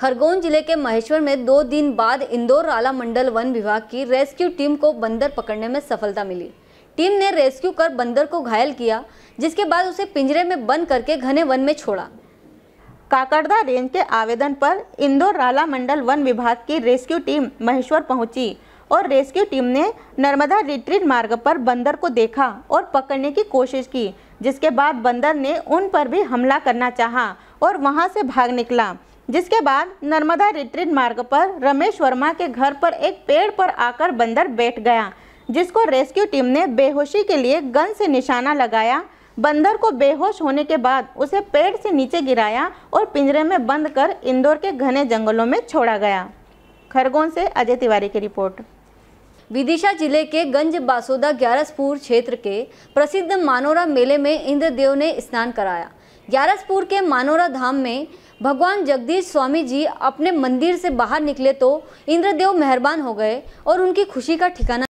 खरगोन जिले के महेश्वर में दो दिन बाद इंदौर राला मंडल वन विभाग की रेस्क्यू टीम को बंदर पकड़ने में सफलता मिली टीम ने रेस्क्यू कर बंदर को घायल किया जिसके बाद उसे पिंजरे में बंद करके घने वन में छोड़ा काकड़दा रेंज के आवेदन पर इंदौर राला मंडल वन विभाग की रेस्क्यू टीम महेश्वर पहुंची और रेस्क्यू टीम ने नर्मदा रिट्रीट मार्ग पर बंदर को देखा और पकड़ने की कोशिश की जिसके बाद बंदर ने उन पर भी हमला करना चाहा और वहां से भाग निकला जिसके बाद नर्मदा रिट्रीट मार्ग पर रमेश वर्मा के घर पर एक पेड़ पर आकर बंदर बैठ गया जिसको रेस्क्यू टीम ने बेहोशी के लिए गन से निशाना लगाया बंदर को बेहोश होने के बाद उसे पेड़ से नीचे गिराया और पिंजरे में बंद कर इंदौर के घने जंगलों में छोड़ा गया खरगोन से अजय तिवारी की रिपोर्ट विदिशा जिले के गंज बासोदा ग्यारसपुर क्षेत्र के प्रसिद्ध मानोरा मेले में इंद्रदेव ने स्नान कराया ग्यारसपुर के मानोरा धाम में भगवान जगदीश स्वामी जी अपने मंदिर से बाहर निकले तो इंद्रदेव मेहरबान हो गए और उनकी खुशी का ठिकाना